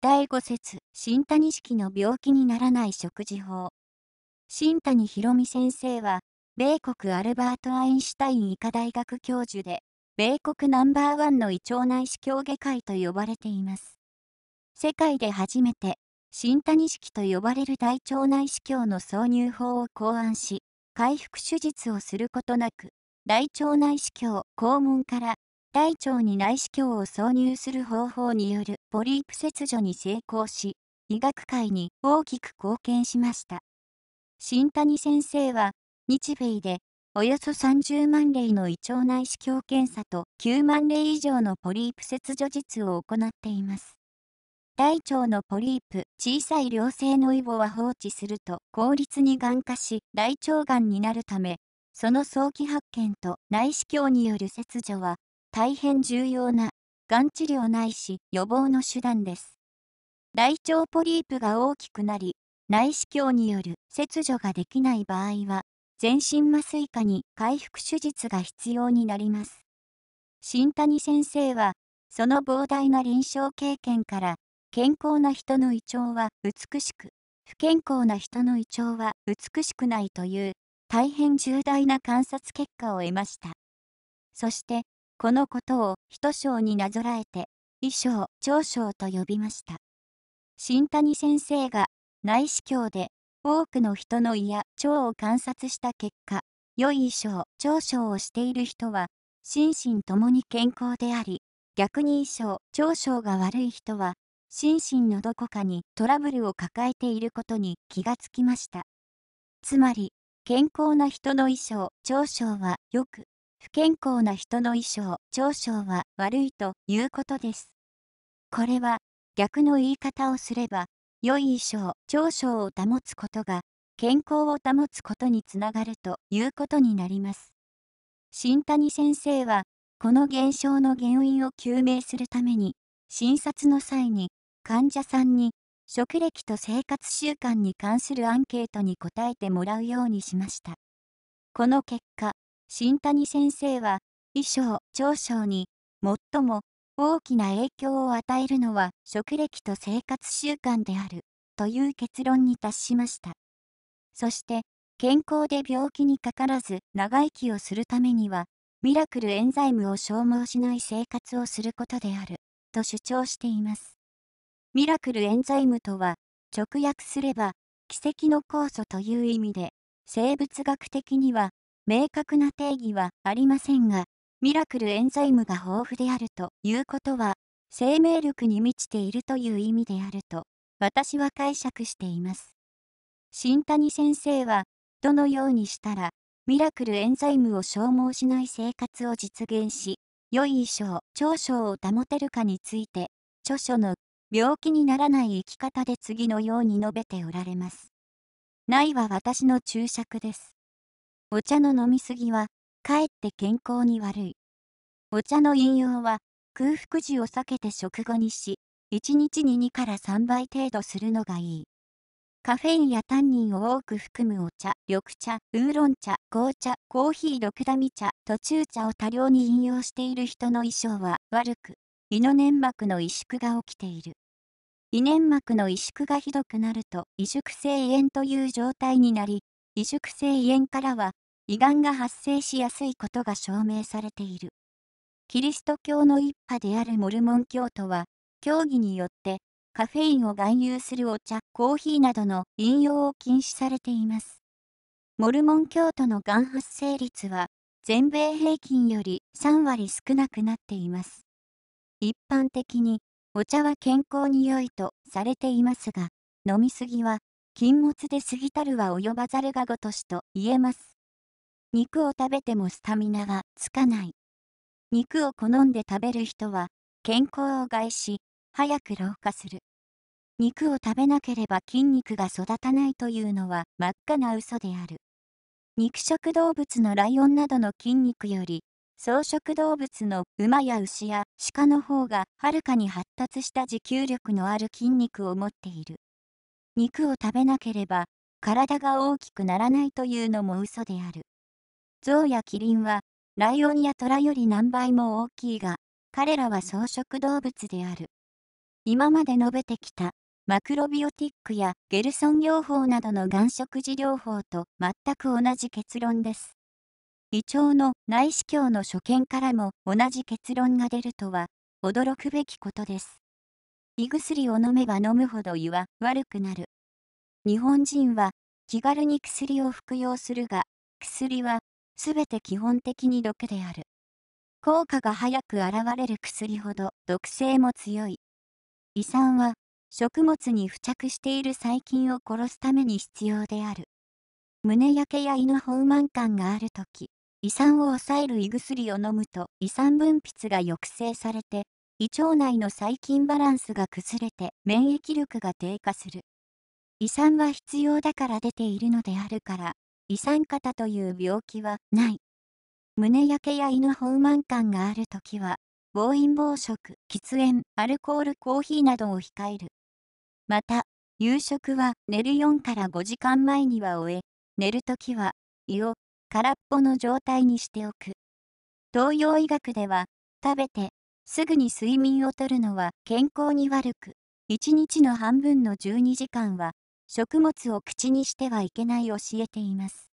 第5節新谷式の病気にならない食事法新谷博美先生は米国アルバート・アインシュタイン医科大学教授で米国ナンバーワンの胃腸内視鏡外科医と呼ばれています世界で初めて新谷式と呼ばれる大腸内視鏡の挿入法を考案し回復手術をすることなく大腸内視鏡肛門から大腸に内視鏡を挿入する方法によるポリープ切除に成功し、医学界に大きく貢献しました。新谷先生は、日米でおよそ30万例の胃腸内視鏡検査と9万例以上のポリープ切除術を行っています。大腸のポリープ、小さい良性のイボは放置すると効率にがん化し大腸がんになるため、その早期発見と内視鏡による切除は大変重要な、がん治療ないし予防の手段です。大腸ポリープが大きくなり、内視鏡による切除ができない場合は、全身麻酔下に回復手術が必要になります。新谷先生は、その膨大な臨床経験から、健康な人の胃腸は美しく、不健康な人の胃腸は美しくないという、大変重大な観察結果を得ました。そして、このことを一章になぞらえて、衣装長章と呼びました。新谷先生が内視鏡で多くの人の胃や腸を観察した結果、良い衣装、長章をしている人は、心身ともに健康であり、逆に衣装、長章が悪い人は、心身のどこかにトラブルを抱えていることに気がつきました。つまり、健康な人の衣装、長章はよく不健康な人の衣装、長所は悪いということです。これは逆の言い方をすれば、良い衣装、長所を保つことが健康を保つことにつながるということになります。新谷先生は、この現象の原因を究明するために、診察の際に患者さんに食歴と生活習慣に関するアンケートに答えてもらうようにしました。この結果、新谷先生は、衣装、長所に、最も大きな影響を与えるのは食歴と生活習慣である、という結論に達しました。そして、健康で病気にかからず長生きをするためには、ミラクルエンザイムを消耗しない生活をすることである、と主張しています。ミラクルエンザイムとは、直訳すれば、奇跡の酵素という意味で、生物学的には明確な定義はありませんが、ミラクルエンザイムが豊富であるということは、生命力に満ちているという意味であると、私は解釈しています。新谷先生は、どのようにしたら、ミラクルエンザイムを消耗しない生活を実現し、良い衣装、長所を保てるかについて、著書の病気にならない生き方で次のように述べておられます。ないは私の注釈です。お茶の飲みすぎは、かえって健康に悪い。お茶の飲用は、空腹時を避けて食後にし、1日に2から3倍程度するのがいい。カフェインやタンニンを多く含むお茶、緑茶、ウーロン茶、紅茶、コーヒー、ドクダミ茶、途中茶を多量に飲用している人の衣装は悪く、胃の粘膜の萎縮が起きている。胃粘膜の萎縮がひどくなると、萎縮性炎という状態になり、萎縮性胃炎からは胃がんが発生しやすいことが証明されている。キリスト教の一派であるモルモン教徒は、教義によってカフェインを含有するお茶、コーヒーなどの飲用を禁止されています。モルモン教徒のがん発生率は全米平均より3割少なくなっています。一般的にお茶は健康に良いとされていますが、飲みすぎは禁物で過ぎたるは及ばざるがごとしと言えます。肉を食べてもスタミナはつかない。肉を好んで食べる人は、健康を害し、早く老化する。肉を食べなければ筋肉が育たないというのは真っ赤な嘘である。肉食動物のライオンなどの筋肉より、草食動物の馬や牛や鹿の方がはるかに発達した持久力のある筋肉を持っている。肉を食べなければ体が大きくならないというのも嘘である。象やキリンはライオンやトラより何倍も大きいが、彼らは草食動物である。今まで述べてきたマクロビオティックやゲルソン療法などの眼食治療法と全く同じ結論です。胃腸の内視鏡の所見からも同じ結論が出るとは驚くべきことです。胃薬を飲めば飲むほど胃は悪くなる。日本人は気軽に薬を服用するが、薬は全て基本的に毒である。効果が早く現れる薬ほど毒性も強い。胃酸は食物に付着している細菌を殺すために必要である。胸焼けや胃の放満感があるとき、胃酸を抑える胃薬を飲むと胃酸分泌が抑制されて胃腸内の細菌バランスが崩れて免疫力が低下する。胃酸は必要だから出ているのであるから、胃酸型という病気はない。胸焼けや胃の放慢感がある時は、暴飲暴食、喫煙、アルコール、コーヒーなどを控える。また、夕食は寝る4から5時間前には終え、寝る時は胃を空っぽの状態にしておく。東洋医学では、食べてすぐに睡眠をとるのは健康に悪く、1日の半分の12時間は食物を口にしてはいけない教えています。